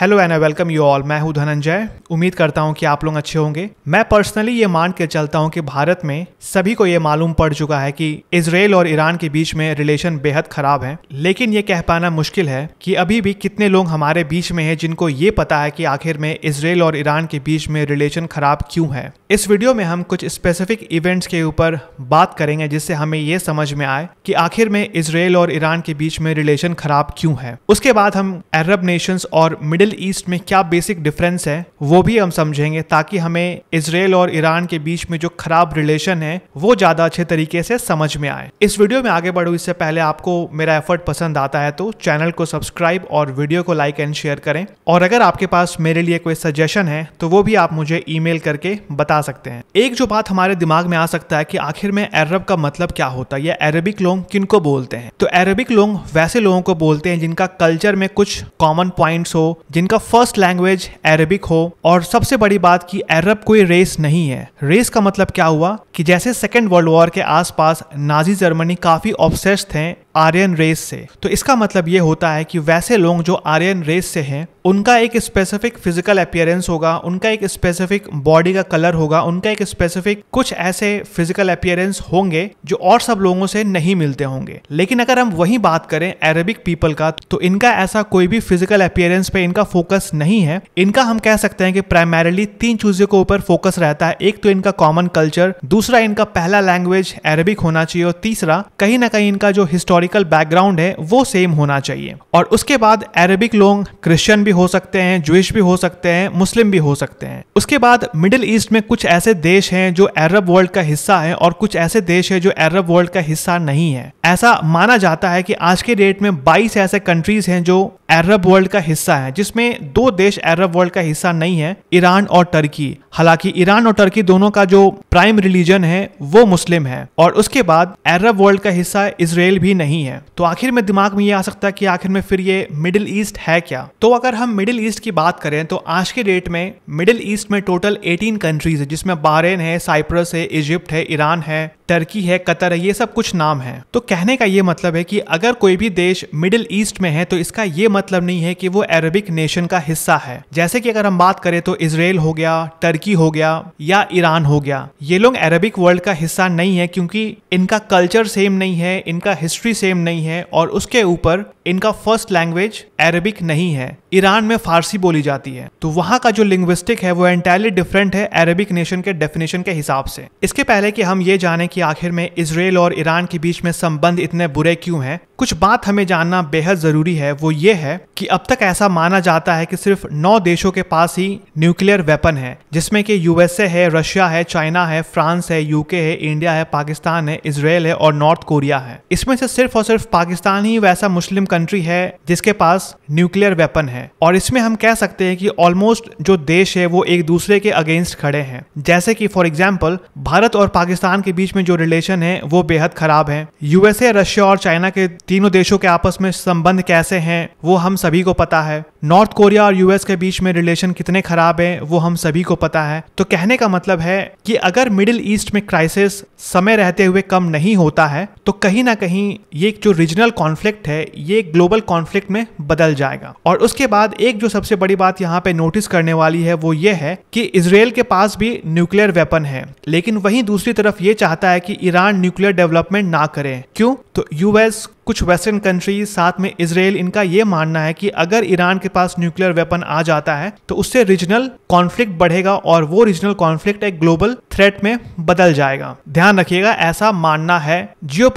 hello and welcome you all मैं हूं धनंजय उम्मीद करता हूं कि आप लोग अच्छे होंगे मैं पर्सनली ये मान के चलता हूं कि भारत में सभी को ये मालूम पड़ चुका है कि इसराइल और ईरान के बीच में रिलेशन बेहद खराब है लेकिन ये कह पाना मुश्किल है कि अभी भी कितने लोग हमारे बीच में हैं जिनको ये पता है कि आखिर में इसराइल और ईरान के बीच में रिलेशन खराब क्यों है इस वीडियो में हम कुछ स्पेसिफिक इवेंट्स के ऊपर बात करेंगे जिससे हमें ये समझ में आए कि आखिर में इसराइल और ईरान के बीच में रिलेशन खराब क्यों है उसके बाद हम अरब नेशंस और मिडिल मिडिल ईस्ट में क्या बेसिक डिफरेंस है वो भी हम समझेंगे ताकि हमें इसराइल और ईरान के बीच में जो खराब रिलेशन है वो ज्यादा अच्छे तरीके से समझ में आए इस वीडियो में आगे बढ़ू इससे पहले आपको मेरा एफर्ट पसंद आता है तो चैनल को सब्सक्राइब और वीडियो को लाइक एंड शेयर करें और अगर आपके पास मेरे लिए कोई सजेशन है तो वो भी आप मुझे ई करके बता सकते हैं एक जो बात हमारे दिमाग में आ सकता है कि आखिर में अरब का मतलब क्या होता है या अरबिक लोग किनको बोलते हैं तो अरबिक लोग वैसे लोगों को बोलते हैं जिनका कल्चर में कुछ कॉमन पॉइंट्स हो जिनका फर्स्ट लैंग्वेज अरबिक हो और सबसे बड़ी बात कि अरब कोई रेस नहीं है रेस का मतलब क्या हुआ कि जैसे सेकेंड वर्ल्ड वॉर के आसपास नाजी जर्मनी काफी ऑब्सेस्ड थे आर्यन रेस से तो इसका मतलब ये होता है कि वैसे लोग जो आर्यन रेस से हैं उनका एक स्पेसिफिक फिजिकल अपियरेंस होगा उनका एक स्पेसिफिक बॉडी का कलर होगा उनका एक स्पेसिफिक कुछ ऐसे फिजिकल अपियरेंस होंगे जो और सब लोगों से नहीं मिलते होंगे लेकिन अगर हम वही बात करें अरेबिक पीपल का तो इनका ऐसा कोई भी फिजिकल अपियरेंस पे इनका फोकस नहीं है इनका हम कह सकते हैं कि प्राइमरली तीन चीजों के ऊपर फोकस रहता है एक तो इनका कॉमन कल्चर दूसरा इनका पहला लैंग्वेज अरेबिक होना चाहिए और तीसरा कहीं ना कहीं इनका जो हिस्टोरिक हिस्टोरिकल बैकग्राउंड है वो सेम होना चाहिए और उसके बाद अरबिक लोग क्रिश्चियन भी हो सकते हैं जुइश भी हो सकते हैं मुस्लिम भी हो सकते हैं उसके बाद मिडिल ईस्ट में कुछ ऐसे देश हैं जो अरब वर्ल्ड का हिस्सा है और कुछ ऐसे देश है जो अरब वर्ल्ड का हिस्सा नहीं है ऐसा माना जाता है कि आज के डेट में बाईस ऐसे कंट्रीज हैं जो अरब वर्ल्ड का हिस्सा है जिसमें दो देश अरब वर्ल्ड का हिस्सा नहीं है ईरान और टर्की हालांकि ईरान और टर्की दोनों का जो प्राइम रिलीजन है वो मुस्लिम है और उसके बाद अरब वर्ल्ड का हिस्सा इसराइल भी नहीं नहीं है तो आखिर में दिमाग में ये आ सकता है कि आखिर में फिर ये मिडिल ईस्ट है क्या तो अगर हम मिडिल ईस्ट की बात करें तो आज के डेट में मिडिल ईस्ट में टोटल 18 कंट्रीज है जिसमें बारेन है साइप्रस है इजिप्ट है ईरान है टर्की है कतर है ये सब कुछ नाम है तो कहने का ये मतलब है कि अगर कोई भी देश मिडिल ईस्ट में है तो इसका ये मतलब नहीं है कि वो अरबिक नेशन का हिस्सा है जैसे कि अगर हम बात करें तो इसराइल हो गया टर्की हो गया या ईरान हो गया ये लोग अरबिक वर्ल्ड का हिस्सा नहीं है क्योंकि इनका कल्चर सेम नहीं है इनका हिस्ट्री सेम नहीं है और उसके ऊपर इनका फर्स्ट लैंग्वेज अरेबिक नहीं है ईरान में फारसी बोली जाती है तो वहाँ का जो लिंग्विस्टिक है वो एंटायरली डिफरेंट है अरेबिक नेशन के डेफिनेशन के हिसाब से इसके पहले कि हम ये जाने कि आखिर में इसराइल और ईरान के बीच में संबंध इतने बुरे क्यों हैं कुछ बात हमें जानना बेहद जरूरी है वो ये है कि अब तक ऐसा माना जाता है कि सिर्फ नौ देशों के पास ही न्यूक्लियर वेपन है जिसमें कि यूएसए है रशिया है चाइना है फ्रांस है यूके है इंडिया है पाकिस्तान है इसराइल है और नॉर्थ कोरिया है इसमें से सिर्फ सिर्फ और सिर्फ पाकिस्तान ही वैसा मुस्लिम कंट्री है जिसके पास न्यूक्लियर वेपन है और इसमें हम कह सकते हैं कि ऑलमोस्ट जो देश है वो एक दूसरे के अगेंस्ट खड़े हैं जैसे कि फॉर एग्जाम्पल भारत और पाकिस्तान के बीच में जो रिलेशन है वो बेहद खराब है यूएसए रशिया और चाइना के तीनों देशों के आपस में संबंध कैसे हैं वो हम सभी को पता है नॉर्थ कोरिया और यूएस के बीच में रिलेशन कितने खराब है वो हम सभी को पता है तो कहने का मतलब है कि अगर मिडिल ईस्ट में क्राइसिस समय रहते हुए कम नहीं होता है तो कहीं ना कहीं ये जो रीजनल कॉन्फ्लिक्ट है ये ग्लोबल कॉन्फ्लिक्ट में बदल जाएगा और उसके बाद एक जो सबसे बड़ी बात यहाँ पे नोटिस करने वाली है वो ये है कि इसराइल के पास भी न्यूक्लियर वेपन है लेकिन वहीं दूसरी तरफ ये चाहता है कि ईरान न्यूक्लियर डेवलपमेंट ना करे क्यों तो यूएस कुछ वेस्टर्न कंट्रीज साथ में इसराइल इनका ये मानना है कि अगर ईरान के पास न्यूक्लियर वेपन आ जाता है तो उससे रीजनल कॉन्फ्लिक्ट बढ़ेगा और वो रीजनल कॉन्फ्लिक्ट एक ग्लोबल थ्रेट में बदल जाएगा ध्यान रखिएगा ऐसा मानना है जियो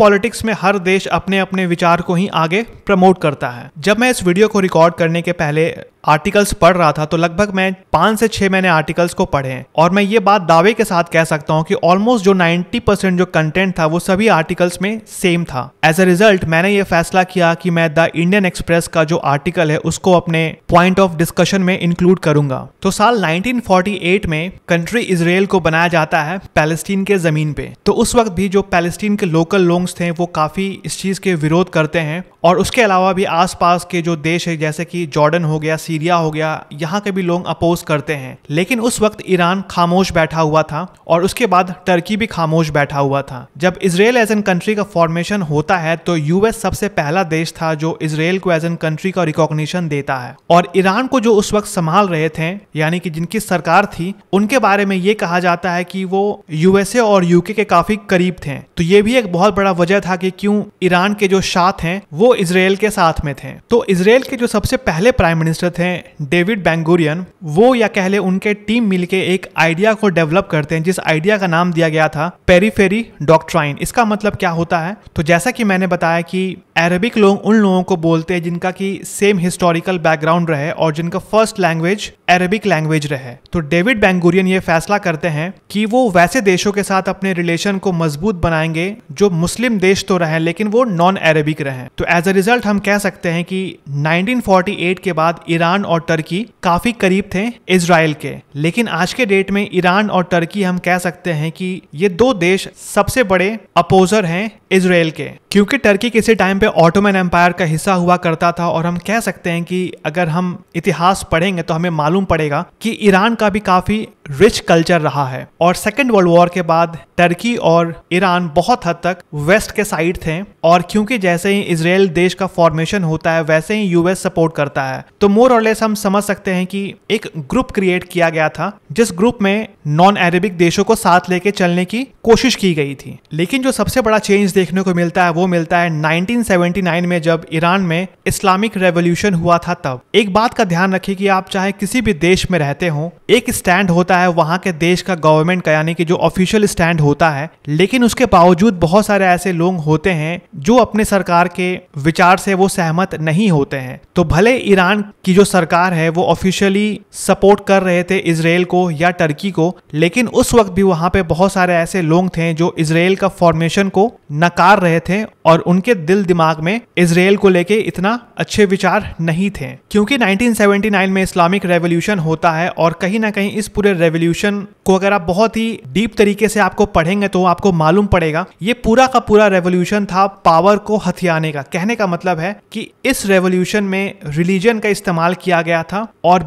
में हर देश अपने अपने विचार को ही आगे प्रमोट करता है जब मैं इस वीडियो को रिकॉर्ड करने के पहले आर्टिकल्स पढ़ रहा था तो लगभग मैं पांच से छह मैंने आर्टिकल्स को पढ़े हैं और मैं ये बात दावे के साथ कह सकता हूँ कि ऑलमोस्ट जो नाइन्टी परसेंट जो कंटेंट था वो सभी आर्टिकल्स में सेम था एज ए रिजल्ट मैंने ये फैसला किया कि मैं द इंडियन एक्सप्रेस का जो आर्टिकल है उसको अपने पॉइंट ऑफ डिस्कशन में इंक्लूड करूंगा तो साल 1948 में कंट्री इसराइल को बनाया जाता है पैलेस्टीन के जमीन पे तो उस वक्त भी जो पैलेस्टीन के लोकल लोग थे वो काफी इस चीज के विरोध करते हैं और उसके अलावा भी आसपास के जो देश है जैसे कि जॉर्डन हो गया सी सीरिया हो गया यहाँ के भी लोग अपोज करते हैं लेकिन उस वक्त ईरान खामोश बैठा हुआ था और उसके बाद टर्की भी खामोश बैठा हुआ था जब इसराइल एज एन कंट्री का फॉर्मेशन होता है तो यूएस सबसे पहला देश था जो इसराइल को एज एन कंट्री का रिकॉग्निशन देता है और ईरान को जो उस वक्त संभाल रहे थे यानी कि जिनकी सरकार थी उनके बारे में ये कहा जाता है कि वो यूएसए और यूके के काफी करीब थे तो ये भी एक बहुत बड़ा वजह था कि क्यों ईरान के जो शाह हैं वो इसराइल के साथ में थे तो इसराइल के जो सबसे पहले प्राइम मिनिस्टर थे हैं डेविड बैंगोरियन वो या कह ले उनके टीम मिलके एक आइडिया को डेवलप करते हैं जिस आइडिया का नाम दिया गया था पेरीफेरी डॉक्ट्राइन इसका मतलब क्या होता है तो जैसा कि मैंने बताया कि अरबिक लोग उन लोगों को बोलते हैं जिनका कि सेम हिस्टोरिकल बैकग्राउंड रहे और जिनका फर्स्ट लैंग्वेज अरबिक लैंग्वेज रहे तो डेविड बैंगोरियन ये फैसला करते हैं कि वो वैसे देशों के साथ अपने रिलेशन को मजबूत बनाएंगे जो मुस्लिम देश तो रहे लेकिन वो नॉन अरबिक रहे तो एज अ रिजल्ट हम कह सकते हैं कि 1948 के बाद ईरान ईरान और टर्की काफी करीब थे इसराइल के लेकिन आज के डेट में ईरान और टर्की हम कह सकते हैं कि ये दो देश सबसे बड़े अपोजर हैं इसराइल के क्योंकि टर्की किसी टाइम पे ऑटोमैन एम्पायर का हिस्सा हुआ करता था और हम कह सकते हैं कि अगर हम इतिहास पढ़ेंगे तो हमें मालूम पड़ेगा कि ईरान का भी काफी रिच कल्चर रहा है और सेकेंड वर्ल्ड वॉर के बाद टर्की और ईरान बहुत हद तक वेस्ट के साइड थे और क्योंकि जैसे ही इसराइल देश का फॉर्मेशन होता है वैसे ही यूएस सपोर्ट करता है तो मोर और लेस हम समझ सकते हैं कि एक ग्रुप क्रिएट किया गया था जिस ग्रुप में नॉन अरेबिक देशों को साथ लेके चलने की कोशिश की गई थी लेकिन जो सबसे बड़ा चेंज देखने को मिलता है वो मिलता है 1979 में जब ईरान में इस्लामिक रेवोल्यूशन हुआ था तब एक बात का ध्यान रखे कि आप चाहे किसी भी देश में रहते हो एक स्टैंड होता रहा है वहां के देश का गवर्नमेंट का यानी कि जो ऑफिशियल स्टैंड होता है लेकिन उसके बावजूद बहुत सारे ऐसे लोग होते हैं जो अपने सरकार के विचार से वो सहमत नहीं होते हैं तो भले ईरान की जो सरकार है वो ऑफिशियली सपोर्ट कर रहे थे इसराइल को या टर्की को लेकिन उस वक्त भी वहां पे बहुत सारे ऐसे लोग थे जो इसराइल का फॉर्मेशन को नकार रहे थे और उनके दिल दिमाग में इसराइल को लेके इतना अच्छे विचार नहीं थे क्योंकि 1979 में इस्लामिक रेवोल्यूशन होता है और कहीं ना कहीं इस पूरे रेवोल्यूशन को अगर आप बहुत ही डीप तरीके से आपको पढ़ेंगे तो आपको मालूम पड़ेगा ये पूरा का पूरा रेवोल्यूशन था पावर को हथियाने का कहने का मतलब है कि इस रेवोल्यूशन में रिलीजन का इस्तेमाल किया गया था और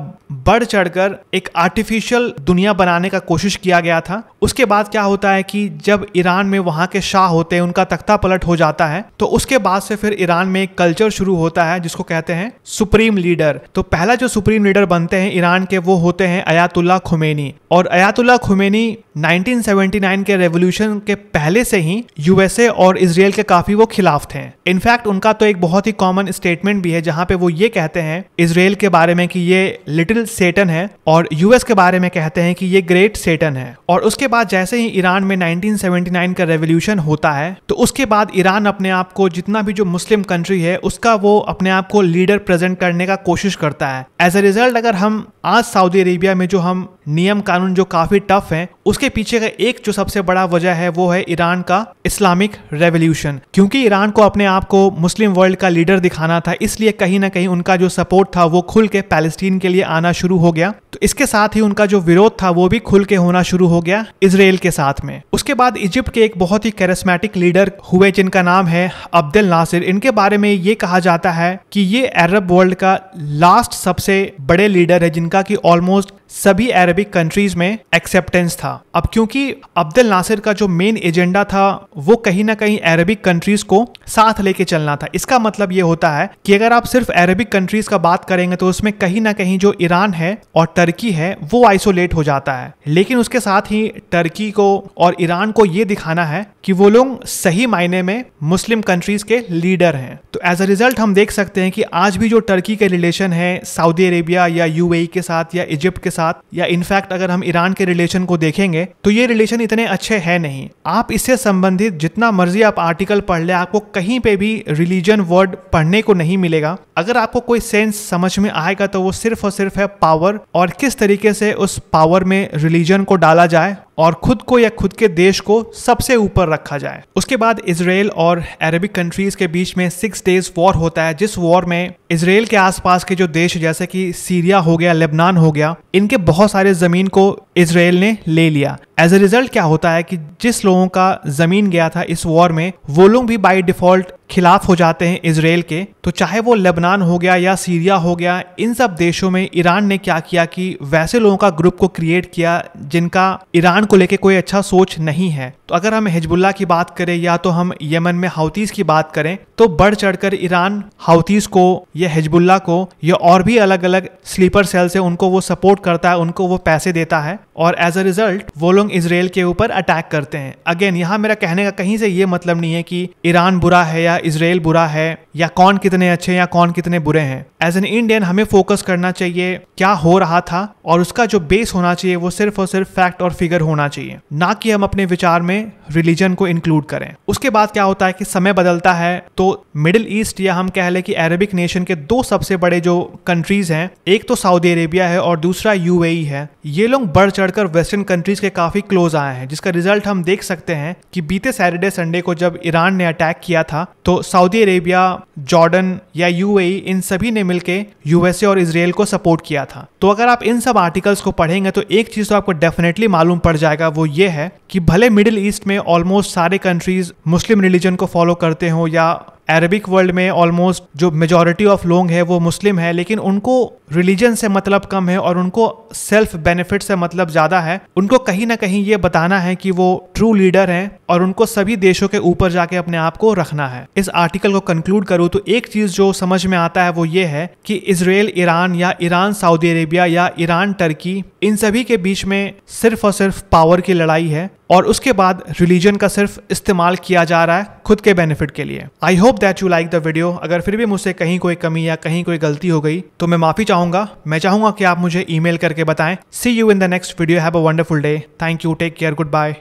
बढ़ चढ़कर एक आर्टिफिशियल दुनिया बनाने का कोशिश किया गया था उसके बाद क्या होता है कि जब ईरान में वहाँ के शाह होते हैं उनका तख्ता पलट हो जाता है तो उसके बाद से फिर ईरान में एक कल्चर शुरू होता है जिसको कहते हैं सुप्रीम लीडर तो पहला जो सुप्रीम लीडर बनते हैं ईरान के वो होते हैं अयातुल्ला खुमेनी और अयातुल्ला खुमेनी 1979 के रेवोल्यूशन के पहले से ही यूएसए और इसराइल के काफी वो खिलाफ थे इनफैक्ट उनका तो एक बहुत ही कॉमन स्टेटमेंट भी है जहां पे वो ये कहते हैं इसराइल के बारे में कि ये लिटिल सेटन है और यूएस के बारे में कहते हैं कि ये ग्रेट सेटन है और उसके बाद जैसे ही ईरान में 1979 का रेवोल्यूशन होता है तो उसके बाद ईरान अपने आप को जितना भी जो मुस्लिम कंट्री है उसका वो अपने आप को लीडर प्रेजेंट करने का कोशिश करता है एज ए रिजल्ट अगर हम आज सऊदी अरेबिया में जो हम नियम कानून जो काफी टफ है उसके पीछे का एक जो सबसे बड़ा वजह है वो है ईरान का इस्लामिक रेवोल्यूशन क्योंकि ईरान को अपने आप को मुस्लिम वर्ल्ड का लीडर दिखाना था इसलिए कहीं ना कहीं उनका जो सपोर्ट था वो खुल के पैलेस्टीन के लिए आना शुरू हो गया तो इसके साथ ही उनका जो विरोध था वो भी खुल के होना शुरू हो गया इसराइल के साथ में उसके बाद इजिप्ट के एक बहुत ही कैरिस्मेटिक लीडर हुए जिनका नाम है अब्दुल नासिर इनके बारे में ये कहा जाता है कि ये अरब वर्ल्ड का लास्ट सबसे बड़े लीडर है जिनका कि ऑलमोस्ट सभी अरबिक कंट्रीज में एक्सेप्टेंस था अब क्योंकि अब्दुल नासिर का जो मेन एजेंडा था वो कहीं ना कहीं अरबिक कंट्रीज को साथ लेके चलना था इसका मतलब ये होता है कि अगर आप सिर्फ अरबिक कंट्रीज का बात करेंगे तो उसमें कहीं ना कहीं जो ईरान है और टर्की है वो आइसोलेट हो जाता है लेकिन उसके साथ ही टर्की को और ईरान को ये दिखाना है कि वो लोग सही मायने में मुस्लिम कंट्रीज के लीडर हैं तो एज अ रिजल्ट हम देख सकते हैं कि आज भी जो टर्की के रिलेशन है सऊदी अरेबिया या यूएई e के साथ या इजिप्ट के साथ साथ या इनफैक्ट अगर हम ईरान के रिलेशन को देखेंगे तो ये रिलेशन इतने अच्छे है नहीं आप इससे संबंधित जितना मर्जी आप आर्टिकल पढ़ ले आपको कहीं पे भी रिलीजन वर्ड पढ़ने को नहीं मिलेगा अगर आपको कोई सेंस समझ में आएगा तो वो सिर्फ और सिर्फ है पावर और किस तरीके से उस पावर में रिलीजन को डाला जाए और खुद को या खुद के देश को सबसे ऊपर रखा जाए उसके बाद इसराइल और अरबिक कंट्रीज के बीच में सिक्स डेज वॉर होता है जिस वॉर में इसराइल के आसपास के जो देश जैसे कि सीरिया हो गया लेबनान हो गया इन इनके बहुत सारे ज़मीन को इसराइल ने ले लिया एज ए रिजल्ट क्या होता है कि जिस लोगों का ज़मीन गया था इस वॉर में वो लोग भी बाई डिफ़ॉल्ट खिलाफ हो जाते हैं इसराइल के तो चाहे वो लेबनान हो गया या सीरिया हो गया इन सब देशों में ईरान ने क्या किया कि वैसे लोगों का ग्रुप को क्रिएट किया जिनका ईरान को लेके कोई अच्छा सोच नहीं है तो अगर हम हिजबुल्ला की बात करें या तो हम यमन में हाउतीस की बात करें तो बढ़ चढ़कर ईरान हाउतीस को या हिजबुल्ला को या और भी अलग अलग स्लीपर सेल से उनको वो सपोर्ट कर होता है उनको वो पैसे देता है और एज अ रिजल्ट वो लोग इसराइल के ऊपर अटैक करते हैं अगेन यहाँ मेरा कहने का कहीं से ये मतलब नहीं है कि ईरान बुरा है या इसराइल बुरा है या कौन कितने अच्छे या कौन कितने बुरे हैं एज एन इंडियन हमें फोकस करना चाहिए क्या हो रहा था और उसका जो बेस होना चाहिए वो सिर्फ और सिर्फ फैक्ट और फिगर होना चाहिए ना कि हम अपने विचार में रिलीजन को इंक्लूड करें उसके बाद क्या होता है कि समय बदलता है तो मिडिल ईस्ट या हम कह लें कि अरेबिक नेशन के दो सबसे बड़े जो कंट्रीज हैं एक तो सऊदी अरेबिया है और दूसरा यू e है ये लोग बढ़ चढ़ बढ़कर वेस्टर्न कंट्रीज के काफी क्लोज आए हैं जिसका रिजल्ट हम देख सकते हैं कि बीते सैटरडे संडे को जब ईरान ने अटैक किया था तो सऊदी अरेबिया जॉर्डन या यूएई इन सभी ने मिलकर यूएसए और इसराइल को सपोर्ट किया था तो अगर आप इन सब आर्टिकल्स को पढ़ेंगे तो एक चीज तो आपको डेफिनेटली मालूम पड़ जाएगा वो ये है कि भले मिडिल ईस्ट में ऑलमोस्ट सारे कंट्रीज मुस्लिम रिलीजन को फॉलो करते हो या अरबिक वर्ल्ड में ऑलमोस्ट जो मेजोरिटी ऑफ लोग हैं वो मुस्लिम है लेकिन उनको रिलीजन से मतलब कम है और उनको सेल्फ बेनिफिट से मतलब ज़्यादा है उनको कहीं ना कहीं ये बताना है कि वो ट्रू लीडर हैं और उनको सभी देशों के ऊपर जाके अपने आप को रखना है इस आर्टिकल को कंक्लूड करूँ तो एक चीज जो समझ में आता है वो ये है कि इसराइल ईरान या ईरान सऊदी अरेबिया या ईरान टर्की इन सभी के बीच में सिर्फ और सिर्फ पावर की लड़ाई है और उसके बाद रिलीजन का सिर्फ इस्तेमाल किया जा रहा है खुद के बेनिफिट के लिए I hope that you like the video अगर फिर भी मुझसे कहीं कोई कमी या कहीं कोई गलती हो गई तो मैं माफी चाहूंगा मैं चाहूंगा कि आप मुझे ईमेल करके बताएं see you in the next video have a wonderful day thank you take care good bye